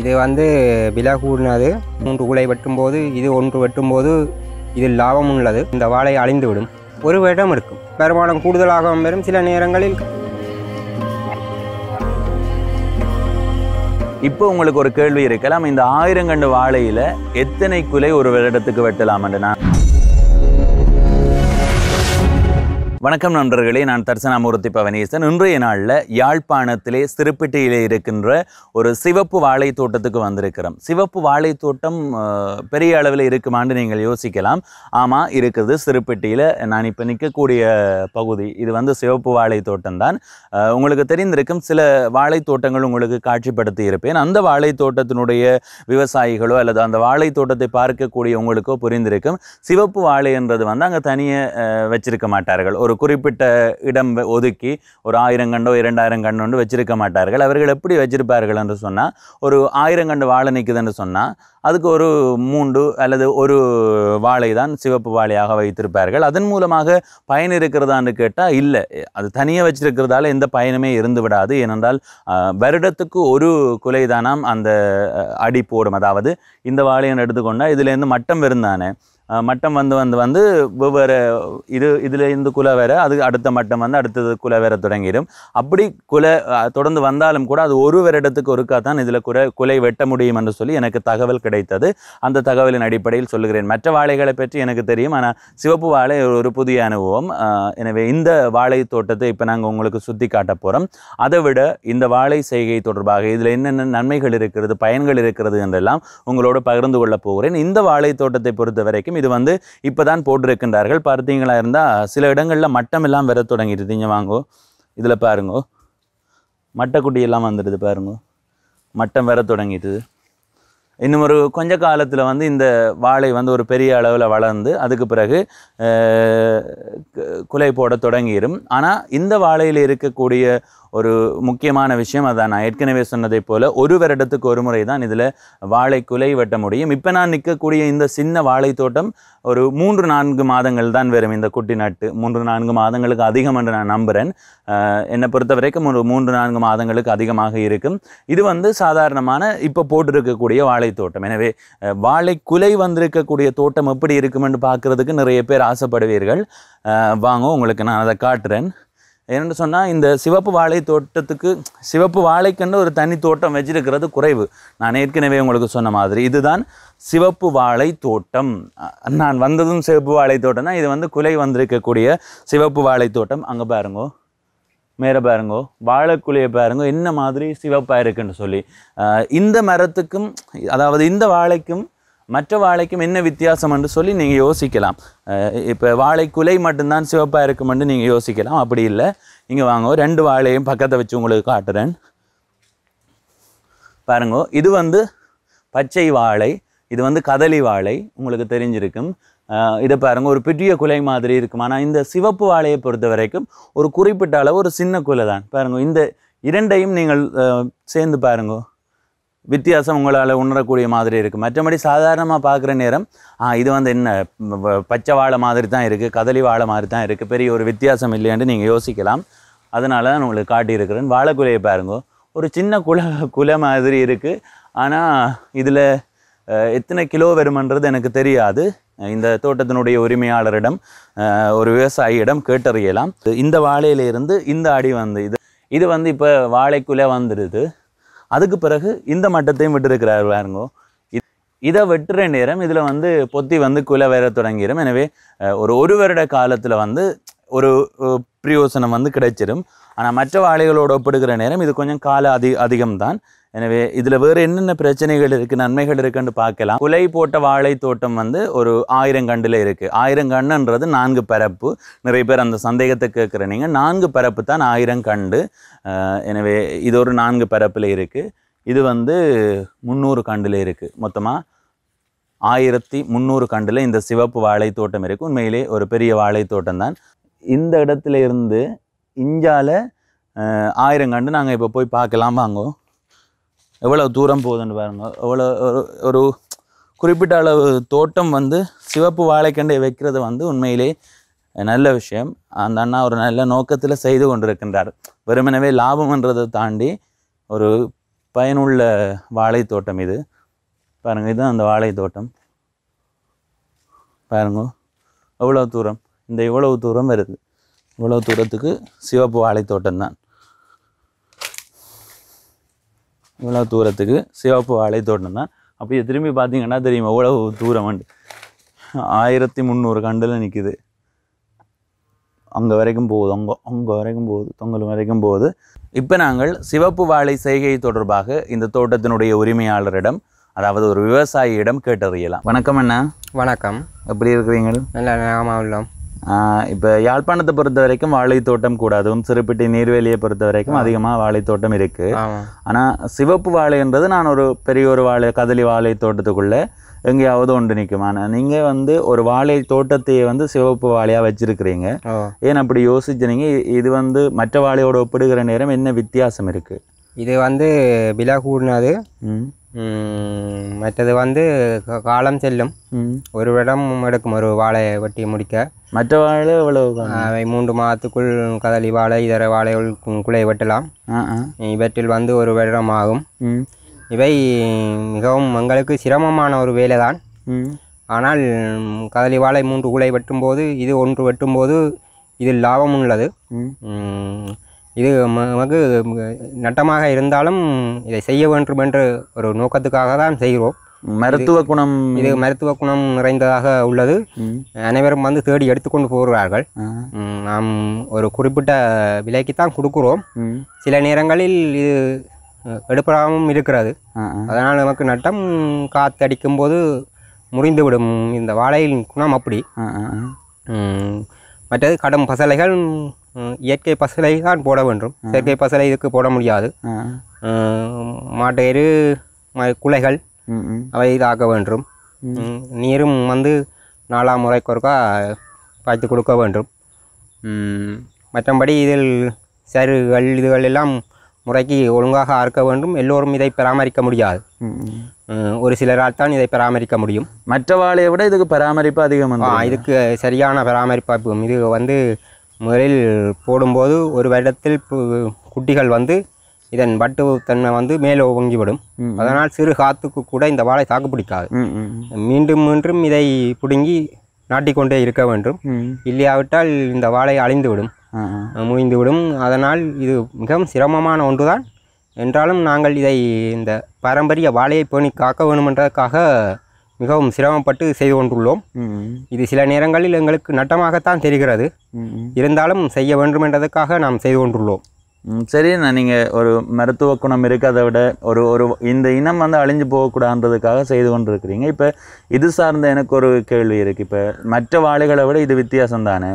இது வந்து விலை கூடினது மூன்று குலை வெட்டும்போது இது ஒன்று வெட்டும்போது இதில் லாபம் உள்ளது இந்த வாழை அழிந்துவிடும் ஒரு வருடம் இருக்கும் வருமானம் கூடுதலாக வரும் சில நேரங்களில் இப்போ உங்களுக்கு ஒரு கேள்வி இருக்கலாம் இந்த ஆயிரங்கண்டு வாழையில் எத்தனை குலை ஒரு வருடத்துக்கு வெட்டலாம் என்று நான் வணக்கம் நண்பர்களே நான் தர்சனாமூர்த்தி பவனேசன் இன்றைய நாளில் யாழ்ப்பாணத்திலே சிறுப்பிட்டியிலே இருக்கின்ற ஒரு சிவப்பு வாழை தோட்டத்துக்கு வந்திருக்கிறோம் சிவப்பு வாழை தோட்டம் பெரிய அளவில் இருக்குமான்னு நீங்கள் யோசிக்கலாம் ஆமாம் இருக்குது சிறுப்பிட்டியில் நான் இப்போ நிற்கக்கூடிய பகுதி இது வந்து சிவப்பு வாழை தோட்டம் தான் உங்களுக்கு தெரிந்திருக்கும் சில வாழை தோட்டங்கள் உங்களுக்கு காட்சிப்படுத்தி இருப்பேன் அந்த வாழை தோட்டத்தினுடைய விவசாயிகளோ அல்லது அந்த வாழை தோட்டத்தை பார்க்கக்கூடிய உங்களுக்கோ புரிந்திருக்கும் சிவப்பு வாழை என்றது வந்து அங்கே தனியே வச்சிருக்க மாட்டார்கள் ஒரு ஒரு குறிப்பிட்ட இடம் ஒதுக்கி ஒரு ஆயிரம் கண்டோ இரண்டாயிரம் கண்டோண்டு வச்சிருக்க மாட்டார்கள் அவர்கள் எப்படி வச்சிருப்பார்கள் என்று சொன்னால் ஒரு ஆயிரம் கண்டு வாழை நிற்குதுன்னு சொன்னால் அதுக்கு ஒரு மூண்டு அல்லது ஒரு வாழை தான் சிவப்பு வாழையாக வைத்திருப்பார்கள் அதன் மூலமாக பயன் இருக்கிறதான்னு கேட்டால் இல்லை அது தனியாக வச்சிருக்கிறதால எந்த பயனுமே இருந்து விடாது ஏனென்றால் வருடத்துக்கு ஒரு குலை தானாம் அந்த அடி போடும் அதாவது இந்த வாழையை எடுத்துக்கொண்டால் இதுலேருந்து மட்டம் விருந்தானே மட்டம் வந்து வந்து வந்து வெவ்வேறு இது இதில் இருந்து குலை வேற அது அடுத்த மட்டம் வந்து அடுத்தது குலை வேற தொடங்கிடும் அப்படி குலை தொடர்ந்து வந்தாலும் கூட அது ஒரு வருடத்துக்கு ஒருக்கா தான் இதில் குறை குலை வெட்ட முடியும் என்று சொல்லி எனக்கு தகவல் கிடைத்தது அந்த தகவலின் அடிப்படையில் சொல்லுகிறேன் மற்ற வாழைகளை பற்றி எனக்கு தெரியும் ஆனால் சிவப்பு வாழை ஒரு புதிய அனுபவம் எனவே இந்த வாழை தோட்டத்தை இப்போ நாங்கள் உங்களுக்கு சுற்றி காட்ட போகிறோம் அதை விட இந்த வாழை செய்கை தொடர்பாக இதில் என்னென்ன நன்மைகள் இருக்கிறது பயன்கள் இருக்கிறது என்றெல்லாம் உங்களோடு பகிர்ந்து கொள்ளப் போகிறேன் இந்த வாழை தோட்டத்தை பொறுத்த வரைக்கும் வரைக்கும் இது வந்து இப்போ தான் போட்டிருக்கின்றார்கள் பார்த்தீங்களா இருந்தால் சில இடங்களில் மட்டம் எல்லாம் வர தொடங்கிடுது இங்கே வாங்கோ இதில் பாருங்கோ எல்லாம் வந்துடுது பாருங்கோ மட்டம் வர தொடங்கிடுது இன்னும் ஒரு கொஞ்ச காலத்தில் வந்து இந்த வாழை வந்து ஒரு பெரிய அளவில் வளர்ந்து அதுக்கு பிறகு குலை போட தொடங்கிடும் ஆனால் இந்த வாழையில் இருக்கக்கூடிய ஒரு முக்கியமான விஷயம் அதான் நான் ஏற்கனவே சொன்னதை போல் ஒரு வருடத்துக்கு ஒரு முறை தான் இதில் வாழை குலை வெட்ட முடியும் இப்போ நான் நிற்கக்கூடிய இந்த சின்ன வாழை தோட்டம் ஒரு மூன்று நான்கு மாதங்கள் தான் வரும் இந்த குட்டி நாட்டு மூன்று நான்கு மாதங்களுக்கு அதிகம் என்று நான் நம்புகிறேன் என்னை பொறுத்த வரைக்கும் ஒரு மூன்று நான்கு மாதங்களுக்கு அதிகமாக இருக்கும் இது வந்து சாதாரணமான இப்போ போட்டிருக்கக்கூடிய வாழை தோட்டம் எனவே வாழை குலை வந்திருக்கக்கூடிய தோட்டம் எப்படி இருக்கும் என்று பார்க்குறதுக்கு நிறைய பேர் ஆசைப்படுவீர்கள் வாங்க உங்களுக்கு நான் அதை காட்டுறேன் என்னென்னு சொன்னால் இந்த சிவப்பு வாழை தோட்டத்துக்கு சிவப்பு வாழைக்குன்னு ஒரு தனி தோட்டம் வச்சிருக்கிறது குறைவு நான் ஏற்கனவே உங்களுக்கு சொன்ன மாதிரி இதுதான் சிவப்பு வாழை தோட்டம் நான் வந்ததும் சிவப்பு வாழை தோட்டம் தான் இது வந்து குலை வந்திருக்கக்கூடிய சிவப்பு வாழை தோட்டம் அங்கே பாருங்கோ மேலே பாருங்கோ வாழைக்குழியை பாருங்கோ என்ன மாதிரி சிவப்பாக இருக்குன்னு சொல்லி இந்த மரத்துக்கும் அதாவது இந்த வாழைக்கும் மற்ற வாழைக்கும் என்ன வித்தியாசம் என்று சொல்லி நீங்கள் யோசிக்கலாம் இப்போ வாழை குலை மட்டும்தான் சிவப்பாக இருக்குமென்று நீங்கள் யோசிக்கலாம் அப்படி இல்லை இங்கே வாங்க ரெண்டு வாழையும் பக்கத்தை வச்சு உங்களுக்கு காட்டுறேன் பாருங்க இது வந்து பச்சை வாழை இது வந்து கதலி வாழை உங்களுக்கு தெரிஞ்சிருக்கும் இதை பாருங்கள் ஒரு பெரிய குலை மாதிரி இருக்கும் ஆனால் இந்த சிவப்பு வாழையை பொறுத்த வரைக்கும் ஒரு குறிப்பிட்ட அளவு ஒரு சின்ன குலை தான் பாருங்கள் இந்த இரண்டையும் நீங்கள் சேர்ந்து பாருங்கள் வித்தியாசம் உங்களால் உணரக்கூடிய மாதிரி இருக்குது மற்றபடி சாதாரணமாக பார்க்குற நேரம் இது வந்து என்ன பச்சை வாழை மாதிரி தான் இருக்குது கதலி வாழை மாதிரி தான் இருக்குது பெரிய ஒரு வித்தியாசம் இல்லையான்னு நீங்கள் யோசிக்கலாம் அதனால தான் உங்களுக்கு காட்டியிருக்கிறேன் வாழைக்குலையை பாருங்க ஒரு சின்ன குல குலை மாதிரி இருக்குது ஆனால் இதில் எத்தனை கிலோ வருமன்றது எனக்கு தெரியாது இந்த தோட்டத்தினுடைய உரிமையாளரிடம் ஒரு விவசாயியிடம் கேட்டறியலாம் இந்த வாழையிலிருந்து இந்த அடி வந்து இது இது வந்து இப்போ வாழைக்குலை வந்துடுது அதுக்கு பிறகு இந்த மட்டத்தையும் விட்டுருக்கிறார் பாருங்கோ இதை வெட்டுற நேரம் இதில் வந்து பொத்தி வந்து குலை வேற தொடங்கிடும் எனவே ஒரு ஒரு வருட காலத்தில் வந்து ஒரு பிரயோசனம் வந்து கிடைச்சிடும் ஆனால் மற்ற வாழைகளோடு ஒப்பிடுகிற நேரம் இது கொஞ்சம் கால அதி அதிகம்தான் எனவே இதில் வேறு என்னென்ன பிரச்சனைகள் இருக்குது நன்மைகள் இருக்குன்னு பார்க்கலாம் குலை போட்ட வாழை தோட்டம் வந்து ஒரு ஆயிரம் கண்டில் இருக்குது ஆயிரம் கண்ணுன்றது நான்கு பரப்பு நிறைய பேர் அந்த சந்தேகத்தை கேட்குற நீங்கள் நான்கு பரப்பு தான் ஆயிரம் கண்டு எனவே இது ஒரு நான்கு பரப்பில் இருக்குது இது வந்து முந்நூறு கண்டில் இருக்குது மொத்தமாக ஆயிரத்தி முந்நூறு கண்டில் இந்த சிவப்பு வாழை தோட்டம் இருக்குது உண்மையிலே ஒரு பெரிய வாழை தோட்டம் தான் இந்த இடத்துல இருந்து இஞ்சால ஆயிரம் கண்டு நாங்கள் இப்போ போய் பார்க்கலாம் வாங்குவோம் எவ்வளோ தூரம் போகுதுன்னு பாருங்கள் எவ்வளோ ஒரு குறிப்பிட்ட அளவு தோட்டம் வந்து சிவப்பு வாழைக்கண்டை வைக்கிறது வந்து உண்மையிலே நல்ல விஷயம் அந்த அண்ணா ஒரு நல்ல நோக்கத்தில் செய்து கொண்டிருக்கின்றார் வெறுமனவே லாபம்ன்றதை தாண்டி ஒரு பயனுள்ள வாழை தோட்டம் இது பாருங்கள் இதுதான் அந்த வாழை தோட்டம் பாருங்க எவ்வளோ தூரம் இந்த இவ்வளவு தூரம் வருது இவ்வளோ தூரத்துக்கு சிவப்பு வாழை தோட்டம் தான் இவ்வளோ தூரத்துக்கு சிவப்பு வாழை தோட்டம் தான் அப்படியே திரும்பி பார்த்தீங்கன்னா தெரியும் எவ்வளோ வந்து ஆயிரத்தி முந்நூறு கண்டில் நிற்கிது அங்கே வரைக்கும் போகுது அங்கே அங்கே வரைக்கும் போகுது தொங்கல் வரைக்கும் போகுது இப்போ நாங்கள் சிவப்பு வாழை செய்கை தொடர்பாக இந்த தோட்டத்தினுடைய உரிமையாளரிடம் அதாவது ஒரு விவசாயியிடம் கேட்டறியலாம் வணக்கம் அண்ணா வணக்கம் எப்படி இருக்கிறீங்க நல்லா நாம உள்ளோம் இப்போ யாழ்ப்பாணத்தை பொறுத்த வரைக்கும் வாழைத்தோட்டம் கூடாதும் சிறுப்பிட்டி நீர்வேலியை பொறுத்த வரைக்கும் அதிகமாக வாழைத்தோட்டம் இருக்குது ஆனால் சிவப்பு வாழைன்றது நான் ஒரு பெரிய ஒரு வாழை கதலி வாழை தோட்டத்துக்குள்ளே எங்கேயாவது ஒன்று நிற்கும் ஆனால் நீங்கள் வந்து ஒரு வாழை தோட்டத்தையே வந்து சிவப்பு வாழையாக வச்சுருக்கிறீங்க ஏன் அப்படி யோசிச்சுனீங்க இது வந்து மற்ற வாழையோடு ஒப்பிடுகிற நேரம் என்ன வித்தியாசம் இருக்குது இது வந்து விலை கூடினது மற்றது வந்து காலம் செல்லும் ஒரு விடம் எடுக்கும் ஒரு வாழை வெட்டி முடிக்க மற்ற வாழை எவ்வளவு அவை மூன்று மாதத்துக்குள் கதளி வாழை இதர வாழைகள் குலை வெட்டலாம் இவற்றில் வந்து ஒரு வருடம் ஆகும் இவை மிகவும் எங்களுக்கு சிரமமான ஒரு வேலை தான் ஆனால் கதளி வாழை மூன்று குலை வெட்டும்போது இது ஒன்று வெட்டும்போது இதில் லாபம் உள்ளது இது நமக்கு நட்டமாக இருந்தாலும் இதை செய்ய வேண்டும் என்று ஒரு நோக்கத்துக்காக தான் செய்கிறோம் மருத்துவ குணம் இது மருத்துவ குணம் நிறைந்ததாக உள்ளது அனைவரும் வந்து தேடி எடுத்துக்கொண்டு போகிறார்கள் நாம் ஒரு குறிப்பிட்ட விலைக்கு தான் கொடுக்குறோம் சில நேரங்களில் இது எடுப்படாமல் இருக்கிறது அதனால் நமக்கு நட்டம் காத்தடிக்கும் போது முறிந்துவிடும் இந்த வாழையின் குணம் அப்படி மற்றது கடும் பசலைகள் இயற்கை பசலை தான் போட வேண்டும் செயற்கை பசலை இதுக்கு போட முடியாது மாட்டேறு குலைகள் அவை இதாக்க வேண்டும் நீரும் வந்து நாலாம் முறைக்கொருக்கா பாய்த்து கொடுக்க வேண்டும் மற்றபடி இதில் சருகள் இதுகள் எல்லாம் முறைக்கு ஒழுங்காக அறுக்க வேண்டும் எல்லோரும் இதை பராமரிக்க முடியாது ஒரு சிலரால் தான் இதை பராமரிக்க முடியும் மற்ற வாழையை விட இதுக்கு பராமரிப்பு அதிகமாக இதுக்கு சரியான பராமரிப்பு இது வந்து முதலில் போடும்போது ஒரு வருடத்தில் குட்டிகள் வந்து இதன் வட்டு தன்மை வந்து மேலே ஓங்கிவிடும் அதனால் சிறு காத்துக்கு கூட இந்த வாழை தாக்கு பிடிக்காது மீண்டும் மீண்டும் இதை பிடுங்கி நாட்டிக்கொண்டே இருக்க வேண்டும் இல்லையாவிட்டால் இந்த வாழை அழிந்துவிடும் முடிந்துவிடும் அதனால் இது மிகவும் சிரமமான ஒன்றுதான் என்றாலும் நாங்கள் இதை இந்த பாரம்பரிய வாழையை பேணி காக்க வேண்டுமென்றதுக்காக மிகவும் சிரமப்பட்டு செய்து கொண்டுள்ளோம் இது சில நேரங்களில் எங்களுக்கு நட்டமாகத்தான் தெரிகிறது இருந்தாலும் செய்ய வேண்டும் என்றதுக்காக நாம் செய்து கொண்டுள்ளோம் சரி நான் நீங்கள் ஒரு மருத்துவ குணம் இருக்கிறதை விட ஒரு ஒரு இந்த இனம் வந்து அழிஞ்சு போகக்கூடாதுன்றதுக்காக செய்து கொண்டிருக்கிறீங்க இப்போ இது சார்ந்த எனக்கு ஒரு கேள்வி இருக்குது இப்போ மற்ற வாழைகளை விட இது வித்தியாசம் தானே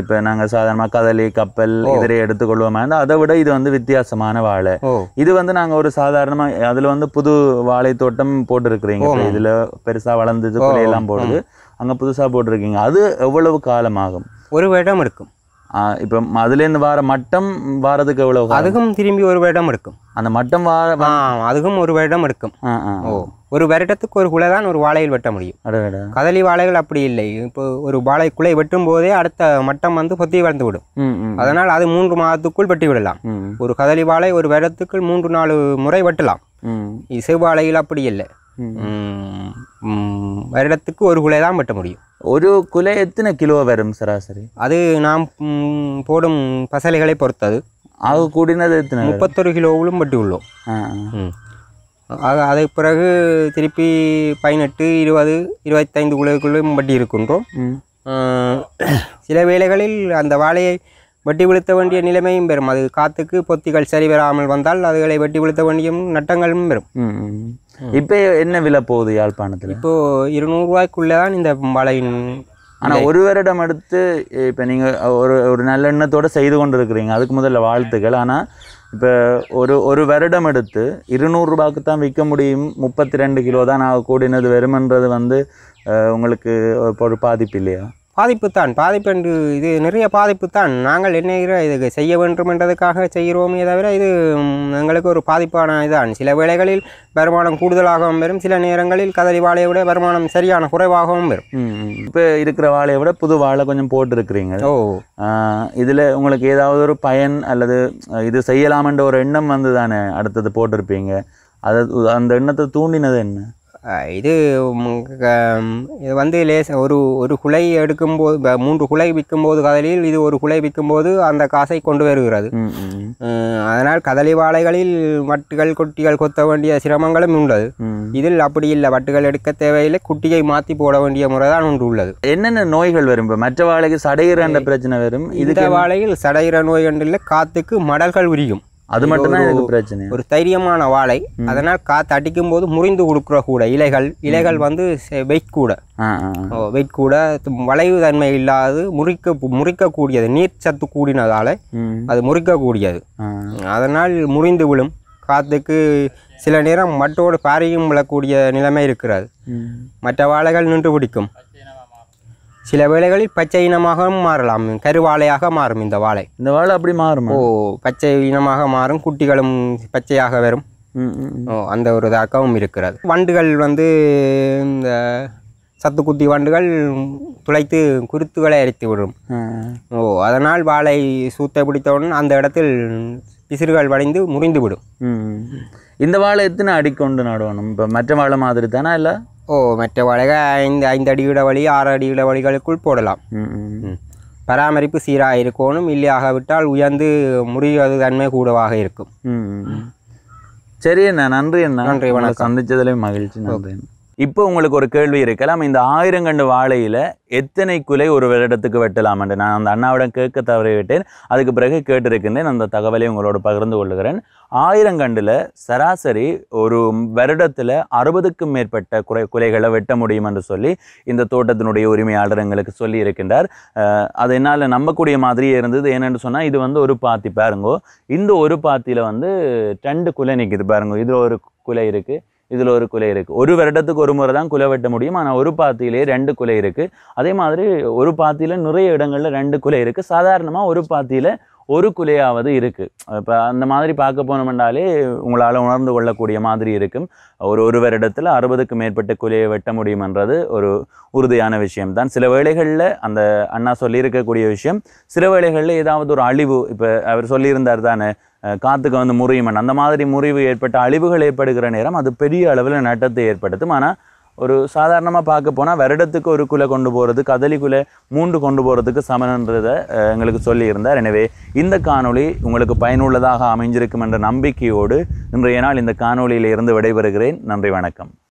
இப்போ நாங்க சாதாரணமாக கதலி கப்பல் இதிலே எடுத்துக்கொள்வோம் அதை விட இது வந்து வித்தியாசமான வாழை இது வந்து நாங்க ஒரு சாதாரணமாக அதுல வந்து புது வாழை தோட்டம் போட்டிருக்கிறீங்க இதுல பெருசா வளர்ந்துச்சு எல்லாம் போடுது அங்க புதுசா போட்டிருக்கீங்க அது எவ்வளவு காலமாகும் ஒரு வருடம் இருக்கும் இப்போ அதுலேருந்து வார மட்டம் வாரதுக்கு எவ்வளோ அதுக்கும் திரும்பி ஒரு வருடம் இருக்கும் அந்த மட்டம் வார அதுக்கும் ஒரு வருடம் இருக்கும் ஓ ஒரு வருடத்துக்கு ஒரு குலை தான் ஒரு வாழையில் வெட்ட முடியும் கதலி வாழைகள் அப்படி இல்லை இப்போ ஒரு வாழை குலை வெட்டும் போதே அடுத்த மட்டம் வந்து பொத்தி வளர்ந்து விடும் அதனால் அது மூன்று மாதத்துக்குள் வெட்டி விடலாம் ஒரு கதலி வாழை ஒரு வருடத்துக்குள் மூன்று நாலு முறை வெட்டலாம் இசை வாழையில் அப்படி இல்லை வருடத்துக்கு ஒரு குலை தான் வெட்ட முடியும் ഒരു കുല എത്ര കിലോ വരും ശരാശരി അത് നാം പോടും ഫസലുകളെ പൊറത്തത് അത് കൂടിനത് முப்பத்தொரு മുപ്പത്തൊരു കിലോവിലും പറ്റുള്ളൂ அதை பிறகு திருப்பி பதினெட்டு இருபது இருபத்தைந்து குழுவுக்குள்ளும் வட்டி இருக்கின்றோம் சில வேளைகளில் அந்த வாழையை வட்டி விழுத்த வேண்டிய நிலைமையும் பெறும் அது காற்றுக்கு பொத்திகள் சரி வராமல் வந்தால் அதுகளை வட்டி விழுத்த வேண்டிய நட்டங்களும் பெறும் இப்போ என்ன விலை போகுது யாழ்ப்பாணத்தில் இப்போ இருநூறுவாய்க்குள்ளே தான் இந்த மழையின் ஆனால் ஒரு வருடம் எடுத்து இப்போ நீங்கள் ஒரு ஒரு நல்லெண்ணத்தோடு செய்து கொண்டு இருக்கிறீங்க அதுக்கு முதல்ல வாழ்த்துக்கள் ஆனால் இப்போ ஒரு ஒரு வருடம் எடுத்து இருநூறுபாவுக்கு தான் விற்க முடியும் முப்பத்தி ரெண்டு கிலோ தான் நான் கூடினது வெறுமன்றது வந்து உங்களுக்கு ஒரு பாதிப்பு இல்லையா பாதிப்பு தான் பாதிப்பு என்று இது நிறைய பாதிப்பு தான் நாங்கள் என்ன இதுக்கு செய்ய வேண்டும் என்றதுக்காக செய்கிறோமே தவிர இது எங்களுக்கு ஒரு பாதிப்பான இதுதான் சில வேளைகளில் வருமானம் கூடுதலாகவும் வரும் சில நேரங்களில் கதறி வாழையை விட வருமானம் சரியான குறைவாகவும் வரும் இப்போ இருக்கிற வாழையை விட புது வாழை கொஞ்சம் போட்டிருக்கிறீங்க ஓ இதில் உங்களுக்கு ஏதாவது ஒரு பயன் அல்லது இது செய்யலாமென்ற ஒரு எண்ணம் வந்து தானே அடுத்தது போட்டிருப்பீங்க அது அந்த எண்ணத்தை தூண்டினது என்ன இது இது வந்து லேச ஒரு ஒரு குலை எடுக்கும்போது மூன்று குலை விற்கும்போது கதலில் இது ஒரு குலை விற்கும்போது அந்த காசை கொண்டு வருகிறது அதனால் கதலி வாழைகளில் வட்டுகள் குட்டிகள் கொத்த வேண்டிய சிரமங்களும் உள்ளது இதில் அப்படி இல்லை வட்டுகள் எடுக்க தேவையில்லை குட்டியை மாற்றி போட வேண்டிய முறை தான் ஒன்று உள்ளது என்னென்ன நோய்கள் வரும் மற்ற வாழைக்கு சடையிற பிரச்சனை வரும் இந்த வாழையில் சடையிற நோய் என்று இல்லை காற்றுக்கு மடல்கள் உரியும் அது மட்டும்தான் எனக்கு பிரச்சனை ஒரு தைரியமான வாழை அதனால் காற்று அடிக்கும் போது முறிந்து கொடுக்குற கூட இலைகள் இலைகள் வந்து வெயிட் கூட வெயிட் கூட வளைவு தன்மை இல்லாது முறிக்க முறிக்கக்கூடியது நீர் சத்து கூடினதால் அது முறிக்கக்கூடியது அதனால் முறிந்து விழும் காற்றுக்கு சில நேரம் மட்டோடு பாரியும் விழக்கூடிய நிலைமை இருக்கிறது மற்ற வாழைகள் நின்று பிடிக்கும் சில வேளைகளில் பச்சை இனமாகவும் மாறலாம் கருவாழையாக மாறும் இந்த வாழை இந்த வாழை அப்படி மாறும் ஓ பச்சை இனமாக மாறும் குட்டிகளும் பச்சையாக வரும் ஓ அந்த ஒரு இதாகவும் இருக்கிறது வண்டுகள் வந்து இந்த சத்துக்குட்டி வண்டுகள் துளைத்து குருத்துகளை அரித்து விடும் ஓ அதனால் வாழை சூத்த பிடித்தவுடன் அந்த இடத்தில் பிசிறுகள் வளைந்து முறிந்து விடும் இந்த வாழை எத்தனை அடிக்கொண்டு நாடுவோம் இப்போ மற்ற வாழை மாதிரி தானே இல்லை ஓ மற்ற വളകൾ ஐந்து ஐந்து அடியுட வழி ஆறு அடியுட வழிகளுக்குள் போடலாம் பராமரிப்பு சீராக இருக்கணும் இல்லையாகவிட்டால் உயர்ந்து முறிவது தன்மை கூடவாக இருக்கும் சரி அண்ணா நன்றி அண்ணா நன்றி வணக்கம் சந்திச்சதுலேயும் மகிழ்ச்சி நன்றி இப்போ உங்களுக்கு ஒரு கேள்வி இருக்கலாம் இந்த ஆயிரங்கண்டு வாழையில் எத்தனை குலை ஒரு வருடத்துக்கு வெட்டலாம் என்று நான் அந்த அண்ணாவிடம் கேட்க தவறிவிட்டேன் அதுக்கு பிறகு கேட்டிருக்கின்றேன் அந்த தகவலை உங்களோடு பகிர்ந்து கொள்கிறேன் ஆயிரங்கண்டில் சராசரி ஒரு வருடத்தில் அறுபதுக்கும் மேற்பட்ட குறை குலைகளை வெட்ட முடியும் என்று சொல்லி இந்த தோட்டத்தினுடைய உரிமையாளர் எங்களுக்கு சொல்லி இருக்கின்றார் அது என்னால் நம்பக்கூடிய மாதிரியே இருந்தது ஏனென்று சொன்னால் இது வந்து ஒரு பாத்தி பாருங்கோ இந்த ஒரு பாத்தியில் வந்து ரெண்டு குலை நிற்கிது பாருங்க இதில் ஒரு குலை இருக்குது இதில் ஒரு குலை இருக்குது ஒரு வருடத்துக்கு ஒரு முறை தான் குலை வெட்ட முடியும் ஆனால் ஒரு பாத்தியிலே ரெண்டு குலை இருக்குது அதே மாதிரி ஒரு பாத்தியில் நிறைய இடங்களில் ரெண்டு குலை இருக்குது சாதாரணமாக ஒரு பாத்தியில் ஒரு குலையாவது இருக்குது இப்போ அந்த மாதிரி பார்க்க போனோம்னாலே உங்களால் உணர்ந்து கொள்ளக்கூடிய மாதிரி இருக்கும் ஒரு ஒரு வருடத்தில் அறுபதுக்கு மேற்பட்ட குலையை வெட்ட முடியுமன்றது ஒரு உறுதியான விஷயம்தான் சில வேளைகளில் அந்த அண்ணா சொல்லியிருக்கக்கூடிய விஷயம் சில வேளைகளில் ஏதாவது ஒரு அழிவு இப்போ அவர் சொல்லியிருந்தார் தானே காற்றுக்கு வந்து முறியுமன் அந்த மாதிரி முறிவு ஏற்பட்ட அழிவுகள் ஏற்படுகிற நேரம் அது பெரிய அளவில் நட்டத்தை ஏற்படுத்தும் ஆனால் ஒரு சாதாரணமாக பார்க்க போனால் வருடத்துக்கு ஒரு குலை கொண்டு போகிறது கதலி குலை மூன்று கொண்டு போகிறதுக்கு சமன்றதை எங்களுக்கு சொல்லியிருந்தார் எனவே இந்த காணொளி உங்களுக்கு பயனுள்ளதாக அமைஞ்சிருக்கும் என்ற நம்பிக்கையோடு இன்றைய நாள் இந்த காணொளியில் இருந்து விடைபெறுகிறேன் நன்றி வணக்கம்